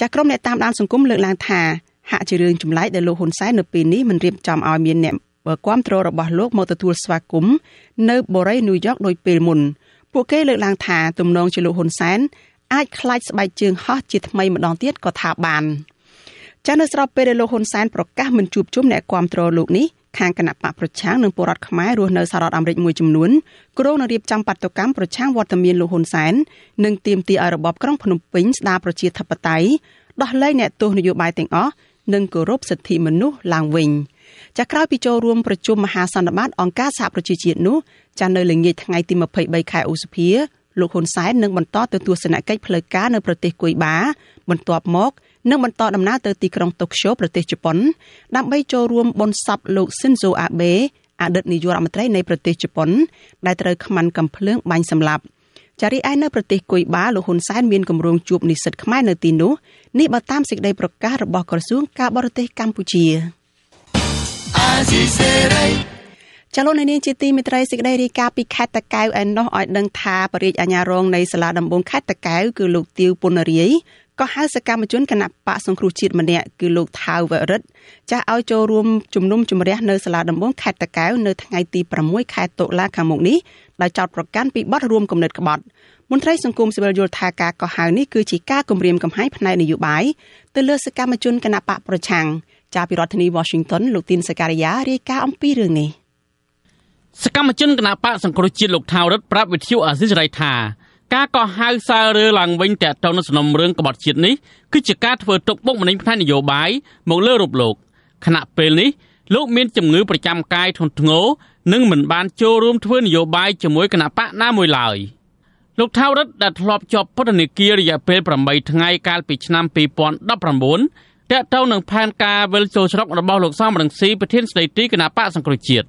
ចាស់ក្រុមអ្នកតាមដានសង្គមលើកឡើងថាហាក់ជារឿងចម្លែកដែលលោកហ៊ុនសែននៅពេលនេះមិនរៀបចំឲ្យមានអ្នកគ្រប់គ្រងរបស់លោកមកទទួលស្វាគមន៍នៅបូរីញូវយ៉កដោយពេលមុនពួកគេលើកឡើងថាទំនងជាលោកហ៊ុនសែនអាចខ្លាចស្បែកជើងហោះជាថ្មីម្ដងទៀតក៏ថាបានចានៅស្របពេលដែលលោកហ៊ុនសែនប្រកាសមិនជួបជុំអ្នកគ្រប់គ្រងលោកនេះខាងគណៈបកប្រឆាំងនិងពលរដ្ឋខ្មែររស់នៅសហរដ្ឋអាមេរិកមួយចំនួនគ្រោងនឹងរៀបចំបាតុកម្មប្រឆាំងវត្តមានលោកហ៊ុនសែននិងទាមទារឲ្យរបបក្រុងភ្នំពេញស្ដារប្រជាធិបតេយ្យដោះលែងអ្នកទោសនយោបាយទាំងអស់និងគោរពសិទ្ធិមនុស្សឡើងវិញចាក្រោយពីចូលរួមប្រជុំមហាសន្និបាតអង្គការសហប្រជាជាតិនោះចានៅល្ងាចថ្ងៃទី23ខែឧសភាលោកហ៊ុនសែននឹងបន្តទៅទស្សនកិច្ចផ្លូវការនៅប្រទេសគុយបា បន្ទាប់មកនិងបន្តដំណើរទៅទីក្រុងតូក្យូប្រទេសជប៉ុនដើម្បីចូលរួមបុណ្យសពលោក Shinzo Abe អតីតនាយករដ្ឋមន្ត្រីនៃប្រទេសជប៉ុន ដែលត្រូវខ្មានកំភ្លើងបាញ់សម្លាប់ចារីឯនៅប្រទេសគុយបាលោកហ៊ុនសែនមានគម្រោងជួបនិស្សិតខ្មែរនៅទីនោះនេះបើតាមសេចក្តីប្រកាសរបស់ក្រសួងការបរទេសកម្ពុជាចលនានេះជាទីមេត្រីសេចក្តីរាយការណ៍ពីខេត្តតាកែវឯណោះឲ្យដឹងថាបរិយាអាញារងនៃសាលាដំបងខេត្តតាកែវគឺលោកទៀវពុនរាយក៏ហៅសកម្មជនគណៈបកសង្គ្រោះជាតិម្នាក់គឺលោកថាវរិទ្ធចាស់ឲ្យចូលរួមជំនុំជម្រះនៅសាលាដំបងខេត្តតាកែវនៅថ្ងៃទី6ខែតុលាខាងមុខនេះដោយចោទប្រកាន់ពីបទរួមគំនិតក្បត់ មន្ត្រីសង្គមស៊ីវិលយល់ថាការកោះហៅនេះគឺជាការគំរាមកំហែងផ្នែកនយោបាយទៅលើសកម្មជនគណៈបកប្រឆាំងចាប់ពីរដ្ឋធានី Washington លោកទីនសការីយ៉ារាយការណ៍អំពីរឿងនេះសកម្មជនគណៈបកសង្គ្រោះជាតិលោកថាវរិទ្ធប្រាប់វិទ្យុអាស៊ីសេរីថាការកោះហៅសាររើឡើងវិញតាក់ទងនឹងសំណុំរឿងក្បត់ជាតិនេះគឺជាការធ្វើទុកបុកម្នេញផ្នែកនយោបាយមកលើរូបលោកខណៈពេលនេះលោកមានជំងឺប្រចាំកាយធ្ងន់ធ្ងរនិងមិនបានចូលរួមធ្វើនយោបាយជាមួយគណៈបកណាមួយឡើយលោកថាវរិទ្ធដែលធ្លាប់ជាប់ពន្ធនាគាររយៈពេល8ថ្ងៃកាលពីឆ្នាំ2019តាក់ទងនឹងផែនការវិលចូលស្រុករបស់លោកសំរងស៊ីប្រធានស្ដីទីគណៈបកសង្គ្រោះជាតិ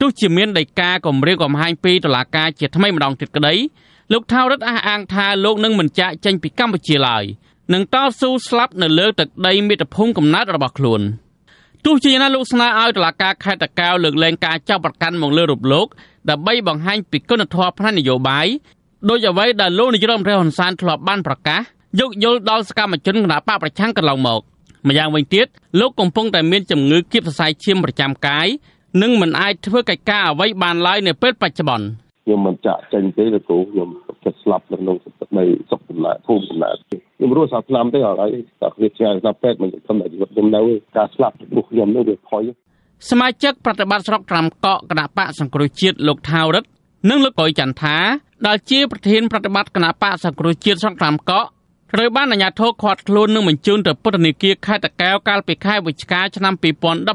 ទោះជាមានដីកាគម្រាមកំហែងពីតុលាការជាថ្មីម្ដងទៀតក្តីលោកថាវរិទ្ធអះអាងថាលោកនឹងមិនចាកចេញពីកម្ពុជាឡើយនឹងតស៊ូស្លាប់នៅលើទឹកដីមាតុភូមិកំណើតរបស់ខ្លួនទោះជាយ៉ាងណាលោកស្នើឲ្យតុលាការខេត្តតាកែវលើកលែងការចាប់ប្រកាន់មកលើរូបលោកដើម្បីបង្ហាញពីគុណធម៌ផ្នែកនយោបាយដោយអ្វីដែលលោកនាយរដ្ឋមន្ត្រីហ៊ុនសែនធ្លាប់បានប្រកាសយកយល់ដល់សកម្មជនគណបកប្រឆាំងកន្លងមកម្យ៉ាងវិញទៀតលោកកំពុងតែមានជំងឺគៀបសរសៃឈាមប្រចាំកាយនិងមិនអាចធ្វើកិច្ចការអ្វីបានឡើយនៅពេលបច្ចុប្បន្នខ្ញុំមិនចាក់ចេញទេព្រោះខ្ញុំចិត្តស្លាប់នៅក្នុងសុខនៃសុខចម្លែកភូមិចម្លែកខ្ញុំរស់សាឆ្នាំទេអរហើយតែគ្នាឆ្ងាយស្លាប់ពេទ្យមិនខ្ញុំតែជីវិតខ្ញុំនៅការស្លាប់របស់ខ្ញុំនេះវាថយសមាជិកប្រតិបត្តិស្រុកត្រាំកក់គណៈបកសង្គ្រោះជាតិលោកថាវរិទ្ធនិងលោកកុយចន្ទថាដែលជាប្រធានប្រតិបត្តិគណៈបកសង្គ្រោះជាតិស្រុកត្រាំកក់ត្រូវបានអាជ្ញាធរឃាត់ខ្លួននិងបញ្ជូនទៅពន្ធនាគារខេត្តតាកែវកាលពីខែវិច្ឆិកាឆ្នាំ2019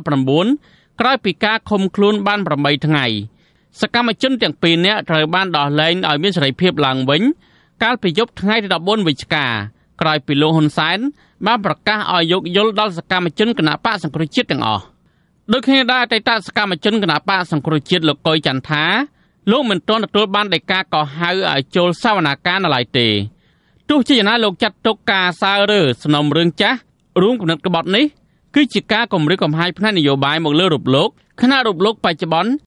ក្រោយពីការឃុំខ្លួនបាន8ថ្ងៃ។សកម្មជនទាំងពីរនាក់ត្រូវបានដោះលែងឲ្យមានសេរីភាពឡើងវិញកាលពីយប់ថ្ងៃទី14វិច្ឆិកាក្រោយពីលោកហ៊ុនសែនបានប្រកាសឲ្យយកយល់ដល់សកម្មជនគណបកសង្គ្រោះជាតិទាំងអស់ដូចគ្នាដែរអតីតសកម្មជនគណបកសង្គ្រោះជាតិលោកកុយចន្ទថា លោកមិនទាន់ទទួលបានដីកាកោះហៅឲ្យចូលសវនាការនៅឡើយទេទោះជាយ៉ាងណា លោកចាត់ទុកការសើរើសំណុំរឿងចាស់រួមកំណត់ក្បត់នេះគឺជាការគម្រាមកំហែងផ្នែកនយោបាយមកលើរូបលោកខណៈរូបលោកបច្ចុប្បន្ន